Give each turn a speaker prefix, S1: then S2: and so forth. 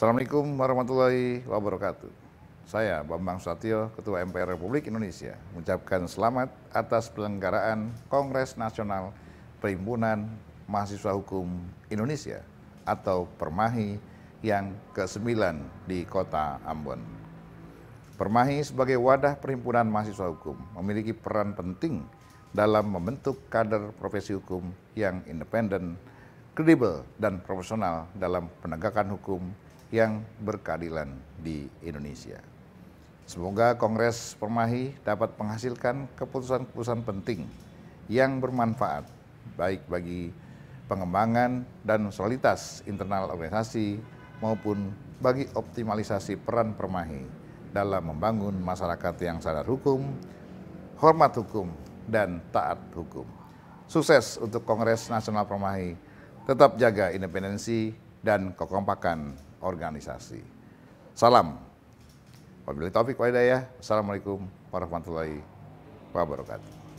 S1: Assalamualaikum warahmatullahi wabarakatuh. Saya Bambang Satyo, Ketua MPR Republik Indonesia, mengucapkan selamat atas penyelenggaraan Kongres Nasional Perhimpunan Mahasiswa Hukum Indonesia atau PERMAHI yang ke-9 di kota Ambon. PERMAHI sebagai wadah perhimpunan mahasiswa hukum memiliki peran penting dalam membentuk kader profesi hukum yang independen, kredibel, dan profesional dalam penegakan hukum yang berkeadilan di Indonesia. Semoga Kongres Permahi dapat menghasilkan keputusan-keputusan penting yang bermanfaat baik bagi pengembangan dan soliditas internal organisasi maupun bagi optimalisasi peran Permahi dalam membangun masyarakat yang sadar hukum, hormat hukum, dan taat hukum. Sukses untuk Kongres Nasional Permahi. Tetap jaga independensi dan kekompakan organisasi. Salam. Wabillahi Taufik wa hidayah. Assalamualaikum warahmatullahi wabarakatuh.